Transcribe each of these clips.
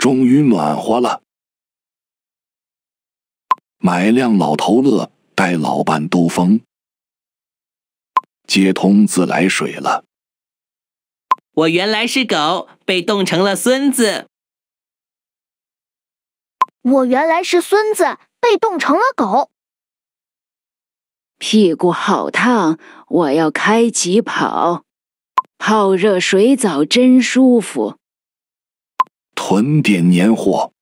终于暖和了，买辆老头乐带老伴兜风。接通自来水了。我原来是狗，被冻成了孙子。我原来是孙子，被冻成了狗。屁股好烫，我要开疾跑。泡热水澡真舒服。囤点年货，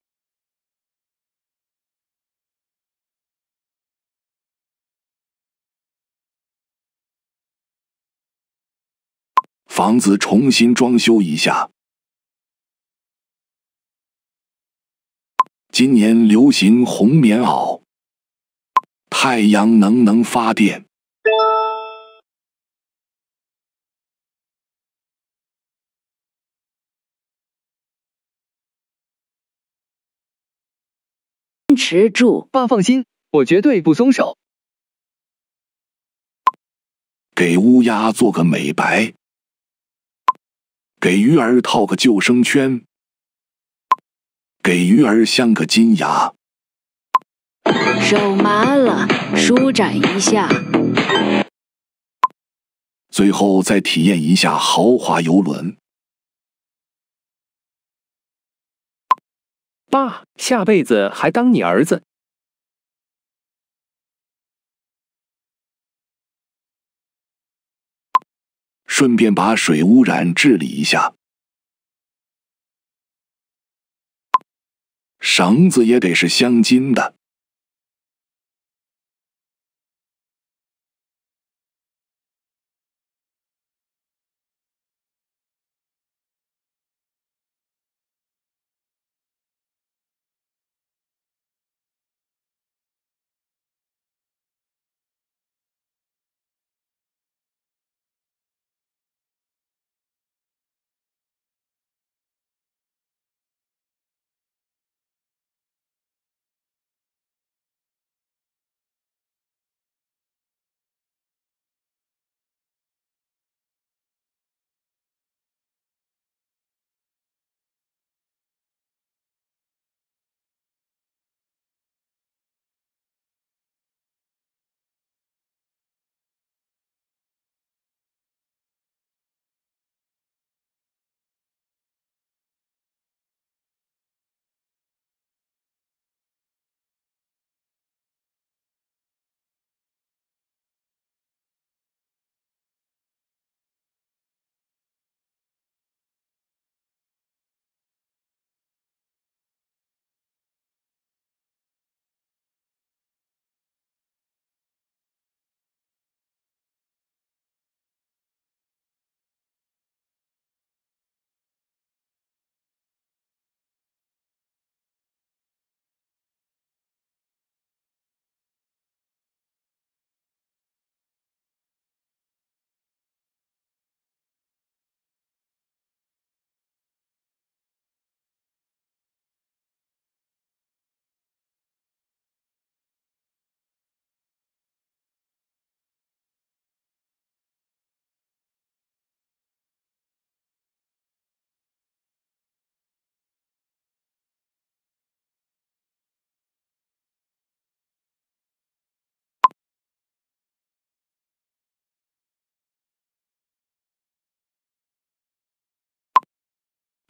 房子重新装修一下。今年流行红棉袄，太阳能能发电。持住，爸放心，我绝对不松手。给乌鸦做个美白，给鱼儿套个救生圈，给鱼儿镶个金牙。手麻了，舒展一下。最后再体验一下豪华游轮。爸，下辈子还当你儿子。顺便把水污染治理一下，绳子也得是镶金的。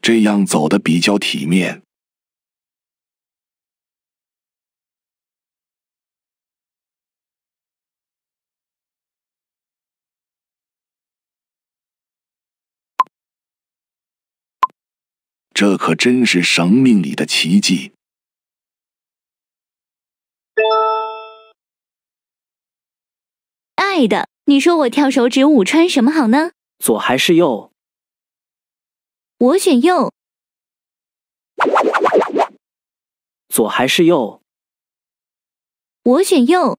这样走的比较体面，这可真是生命里的奇迹。爱的，你说我跳手指舞穿什么好呢？左还是右？我选右，左还是右？我选右，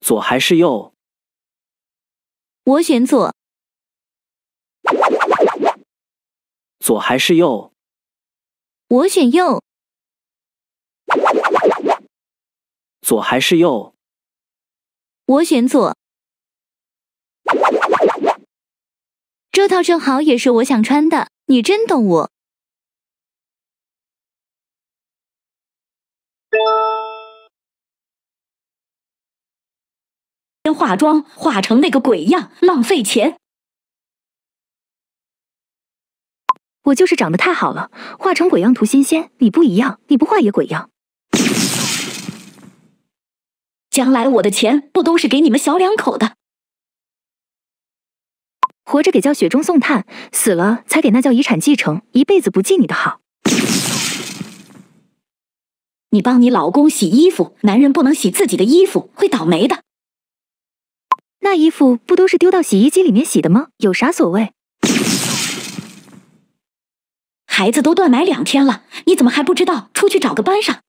左还是右？我选左，左还是右？我选右，左还是右？我选左。这套正好也是我想穿的，你真懂我。先化妆，化成那个鬼样，浪费钱。我就是长得太好了，化成鬼样图新鲜。你不一样，你不化也鬼样。将来我的钱不都是给你们小两口的？活着给叫雪中送炭，死了才给那叫遗产继承，一辈子不记你的好。你帮你老公洗衣服，男人不能洗自己的衣服，会倒霉的。那衣服不都是丢到洗衣机里面洗的吗？有啥所谓？孩子都断奶两天了，你怎么还不知道？出去找个班上。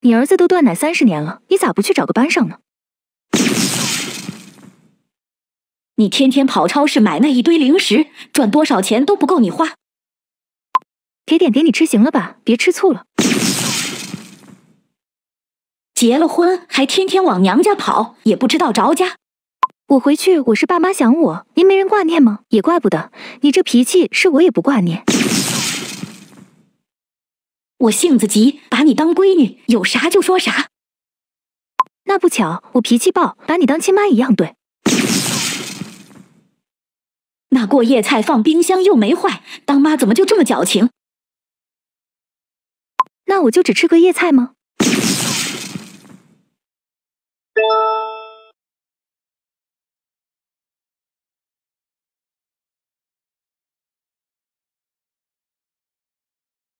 你儿子都断奶三十年了，你咋不去找个班上呢？你天天跑超市买那一堆零食，赚多少钱都不够你花，给点给你吃行了吧？别吃醋了。结了婚还天天往娘家跑，也不知道着家。我回去，我是爸妈想我，您没人挂念吗？也怪不得你这脾气，是我也不挂念。我性子急，把你当闺女，有啥就说啥。那不巧，我脾气暴，把你当亲妈一样对。那过夜菜放冰箱又没坏，当妈怎么就这么矫情？那我就只吃个夜菜吗？